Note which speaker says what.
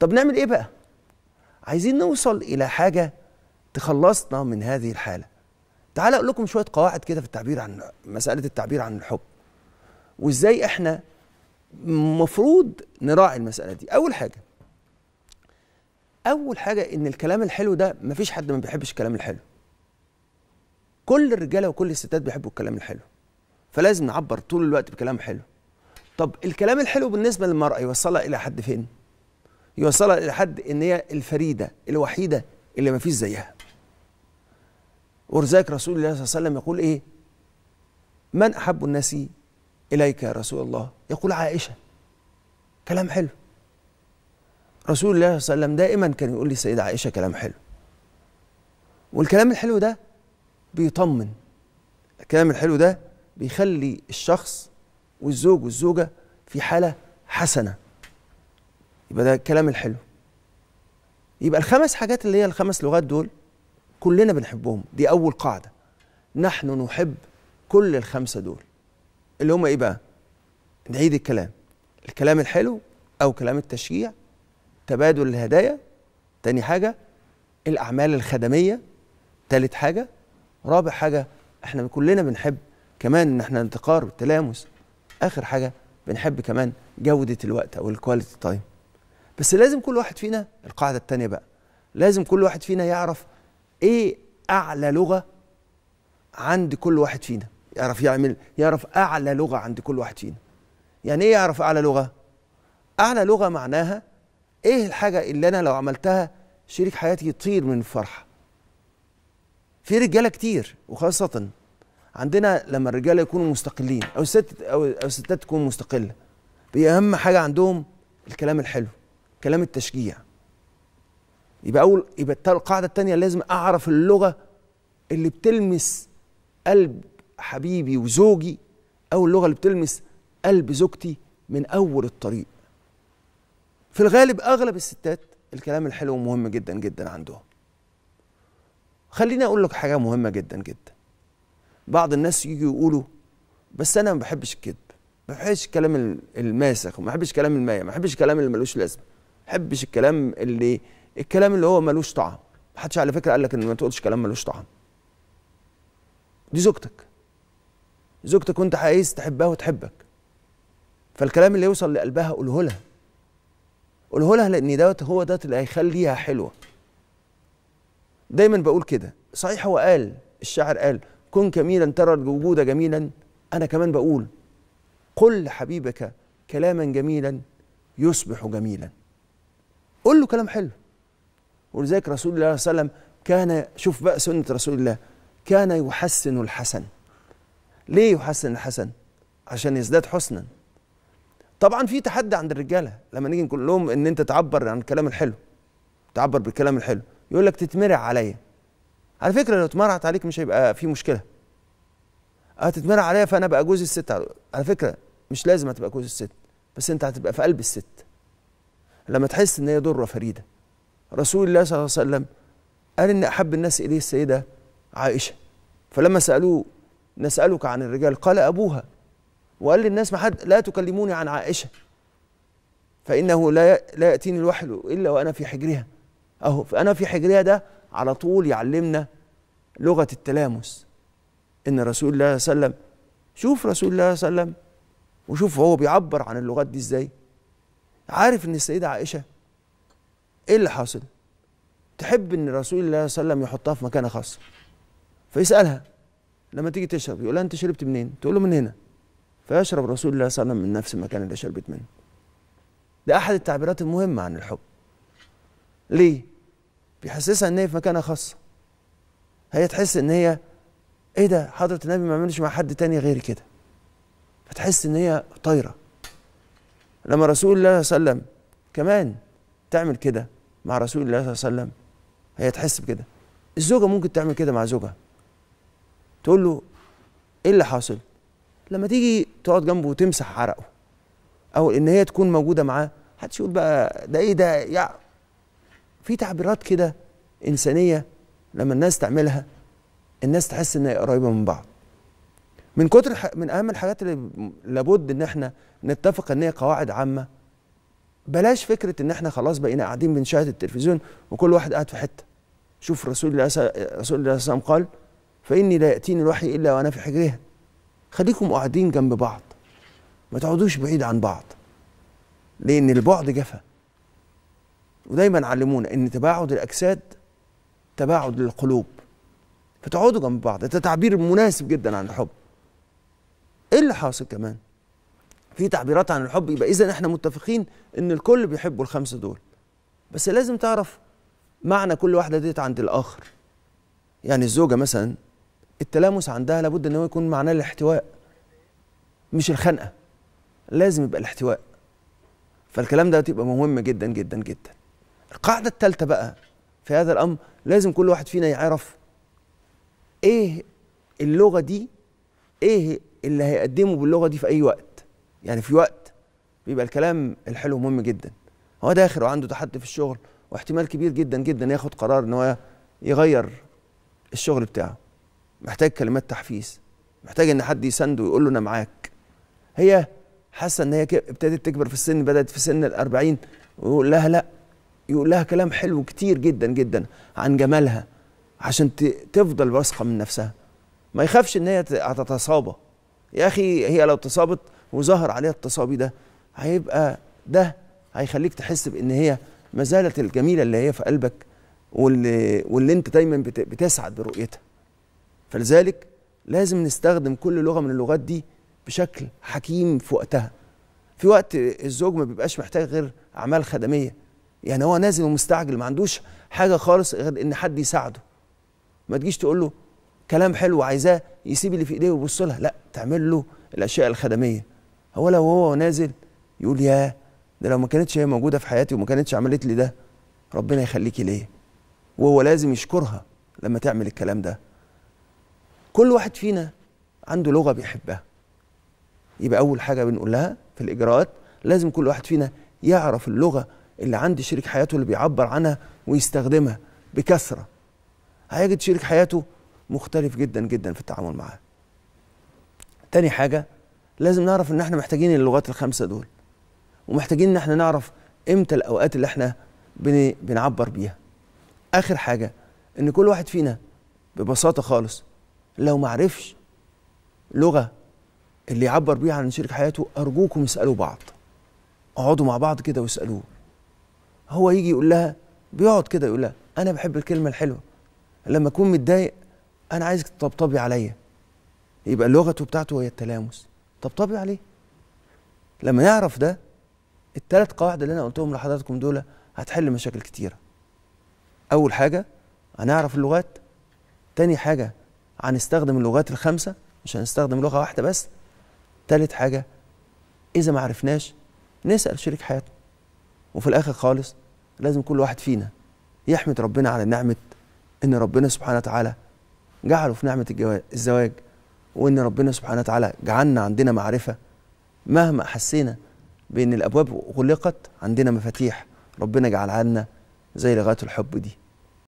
Speaker 1: طب نعمل ايه بقى عايزين نوصل الى حاجه تخلصنا من هذه الحاله تعال اقول لكم شويه قواعد كده في التعبير عن مساله التعبير عن الحب وازاي احنا المفروض نراعي المساله دي اول حاجه اول حاجه ان الكلام الحلو ده مفيش حد ما بيحبش الكلام الحلو كل الرجاله وكل الستات بيحبوا الكلام الحلو فلازم نعبر طول الوقت بكلام حلو طب الكلام الحلو بالنسبه للمراه يوصلها الى حد فين يوصلها الى حد ان هي الفريده الوحيده اللي ما فيش زيها ورزاك رسول الله صلى الله عليه وسلم يقول ايه من احب الناس اليك يا رسول الله يقول عائشه كلام حلو رسول الله صلى الله عليه وسلم دائما كان يقول للسيده عائشه كلام حلو والكلام الحلو ده بيطمن الكلام الحلو ده بيخلي الشخص والزوج والزوجه في حاله حسنه يبقى ده الكلام الحلو يبقى الخمس حاجات اللي هي الخمس لغات دول كلنا بنحبهم دي اول قاعده نحن نحب كل الخمسه دول اللي هم ايه بقى نعيد الكلام الكلام الحلو او كلام التشجيع تبادل الهدايا تاني حاجه الاعمال الخدميه تالت حاجه رابع حاجه احنا كلنا بنحب كمان ان احنا نتقارب التلامس اخر حاجه بنحب كمان جوده الوقت او الكواليتي تايم بس لازم كل واحد فينا القاعده الثانيه بقى لازم كل واحد فينا يعرف ايه اعلى لغه عند كل واحد فينا يعرف يعمل يعرف اعلى لغه عند كل واحد فينا يعني ايه يعرف اعلى لغه اعلى لغه معناها ايه الحاجه اللي انا لو عملتها شريك حياتي يطير من الفرحه في رجاله كتير وخاصه عندنا لما الرجاله يكونوا مستقلين او الست او الستات تكون مستقله بيهم حاجه عندهم الكلام الحلو كلام التشجيع يبقى اول يبقى القاعده الثانيه لازم اعرف اللغه اللي بتلمس قلب حبيبي وزوجي او اللغه اللي بتلمس قلب زوجتي من اول الطريق في الغالب اغلب الستات الكلام الحلو مهم جدا جدا عندهم خليني اقول لك حاجه مهمه جدا جدا بعض الناس يجي يقولوا بس انا ما بحبش الكذب ما بحبش الكلام الماسخ ما بحبش كلام المايه ما بحبش الكلام اللي ملوش لازمه بحبش الكلام اللي الكلام اللي هو ملوش طعم محدش على فكره قال لك ان ما تقولش كلام ملوش طعم دي زوجتك زوجتك وانت عايز تحبها وتحبك فالكلام اللي يوصل لقلبها قوله لها قوله لها لان دوت هو دوت اللي هيخليها حلوه دايما بقول كده صحيح هو قال الشاعر قال كن كميلا ترى الوجود جميلا انا كمان بقول قل لحبيبك كلاما جميلا يصبح جميلا قول له كلام حلو ولذلك رسول الله صلى الله عليه وسلم كان شوف بقى سنة رسول الله كان يحسن الحسن ليه يحسن الحسن عشان يزداد حسنا طبعا في تحدي عند الرجاله لما نيجي نقول لهم ان انت تعبر عن الكلام الحلو تعبر بالكلام الحلو يقول لك تتمرع عليا على فكره لو اتمرعت عليك مش هيبقى في مشكله هتتمرع آه، عليا فانا بقى جوز الست على فكره مش لازم هتبقى جوز الست بس انت هتبقى في قلب الست لما تحس ان هي ضره فريده رسول الله صلى الله عليه وسلم قال ان احب الناس اليه السيده عائشه فلما سالوه نسالك عن الرجال قال ابوها وقال للناس ما حد لا تكلموني عن عائشه فانه لا لا ياتيني الوحي الا وانا في حجرها اهو فانا في حجرها ده على طول يعلمنا لغه التلامس ان رسول الله صلى الله عليه وسلم شوف رسول الله صلى الله عليه وسلم وشوف هو بيعبر عن اللغات دي ازاي عارف ان السيده عائشه ايه اللي حاصل تحب ان رسول الله صلى الله عليه وسلم يحطها في مكانه خاص فيسالها لما تيجي تشرب يقول لها انت شربت منين تقول له من هنا فيشرب رسول الله صلى الله عليه وسلم من نفس المكان اللي شربت منه ده احد التعبيرات المهمه عن الحب ليه بيحسسها ان هي في مكانه خاصه هي تحس ان هي ايه ده حضره النبي ما عملش مع حد تاني غير كده فتحس ان هي طايره لما رسول الله صلى الله عليه وسلم كمان تعمل كده مع رسول الله صلى الله عليه وسلم هي تحس بكده الزوجة ممكن تعمل كده مع زوجها تقول له ايه اللي حاصل لما تيجي تقعد جنبه وتمسح عرقه او ان هي تكون موجودة معاه حدش يقول بقى ده ايه ده يا في تعبيرات كده انسانية لما الناس تعملها الناس تحس ان هي قريبة من بعض من كتر من اهم الحاجات اللي لابد ان احنا نتفق ان هي قواعد عامه بلاش فكره ان احنا خلاص بقينا قاعدين بنشاهد التلفزيون وكل واحد قاعد في حته شوف رسول الله صلى الله عليه وسلم قال فاني لا ياتيني الوحي الا وانا في حجرها خليكم قاعدين جنب بعض ما تقعدوش بعيد عن بعض لان البعد جفا ودايما علمونا ان تباعد الاجساد تباعد للقلوب فتقعدوا جنب بعض ده تعبير مناسب جدا عن الحب ايه اللي حاصل كمان في تعبيرات عن الحب يبقى اذا احنا متفقين ان الكل بيحبوا الخمسه دول بس لازم تعرف معنى كل واحده ديت عند الاخر يعني الزوجه مثلا التلامس عندها لابد ان هو يكون معناه الاحتواء مش الخنقه لازم يبقى الاحتواء فالكلام ده تبقى مهم جدا جدا جدا القاعده الثالثه بقى في هذا الامر لازم كل واحد فينا يعرف ايه اللغه دي ايه اللي هيقدمه باللغه دي في اي وقت يعني في وقت بيبقى الكلام الحلو مهم جدا هو داخل وعنده تحدي في الشغل واحتمال كبير جدا جدا ياخد قرار ان هو يغير الشغل بتاعه محتاج كلمات تحفيز محتاج ان حد يسنده ويقول له انا معاك هي حاسه ان هي ابتدت تكبر في السن بدات في سن الأربعين ويقول لها لا يقول لها كلام حلو كتير جدا جدا عن جمالها عشان تفضل واثقه من نفسها ما يخافش ان هي هتتصابى يا اخي هي لو تصابت وظهر عليها التصابي ده هيبقى ده هيخليك تحس بان هي ما زالت الجميله اللي هي في قلبك واللي, واللي انت دايما بتسعد برؤيتها فلذلك لازم نستخدم كل لغه من اللغات دي بشكل حكيم في وقتها في وقت الزوج ما بيبقاش محتاج غير اعمال خدميه يعني هو نازل ومستعجل ما عندوش حاجه خالص غير ان حد يساعده ما تجيش تقول له كلام حلو عايزاه يسيب اللي في ايديه ويبص لها لا تعمل له الاشياء الخدميه هو لو هو نازل يقول يا ده لو ما كانتش هي موجوده في حياتي وما كانتش عملت لي ده ربنا يخليكي ليه وهو لازم يشكرها لما تعمل الكلام ده كل واحد فينا عنده لغه بيحبها يبقى اول حاجه بنقولها في الاجراءات لازم كل واحد فينا يعرف اللغه اللي عند شريك حياته اللي بيعبر عنها ويستخدمها بكثره هيجد شريك حياته مختلف جدا جدا في التعامل معاه تاني حاجه لازم نعرف ان احنا محتاجين اللغات الخمسه دول ومحتاجين ان احنا نعرف امتى الاوقات اللي احنا بنعبر بيها اخر حاجه ان كل واحد فينا ببساطه خالص لو معرفش لغه اللي يعبر بيها عن شريك حياته ارجوكم اسالوا بعض اقعدوا مع بعض كده واسالوه هو يجي يقول لها بيقعد كده يقول لها انا بحب الكلمه الحلوه لما اكون متضايق انا عايزك تطبطبي عليا يبقى لغته بتاعته هي التلامس طبطبي يعني عليه لما نعرف ده الثلاث قواعد اللي انا قلتهم لحضراتكم دول هتحل مشاكل كتيره اول حاجه هنعرف اللغات تاني حاجه هنستخدم اللغات الخمسه مش هنستخدم لغه واحده بس تالت حاجه اذا ما عرفناش نسال شريك حياتنا وفي الاخر خالص لازم كل واحد فينا يحمد ربنا على نعمه ان ربنا سبحانه وتعالى جعله في نعمه الزواج وان ربنا سبحانه وتعالى جعلنا عندنا معرفه مهما حسينا بان الابواب غلقت عندنا مفاتيح ربنا جعلها لنا زي لغايه الحب دي